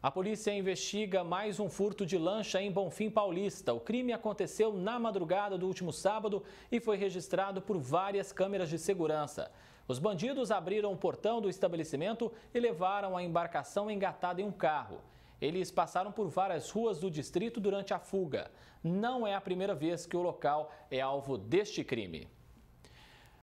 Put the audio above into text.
A polícia investiga mais um furto de lancha em Bonfim Paulista. O crime aconteceu na madrugada do último sábado e foi registrado por várias câmeras de segurança. Os bandidos abriram o portão do estabelecimento e levaram a embarcação engatada em um carro. Eles passaram por várias ruas do distrito durante a fuga. Não é a primeira vez que o local é alvo deste crime.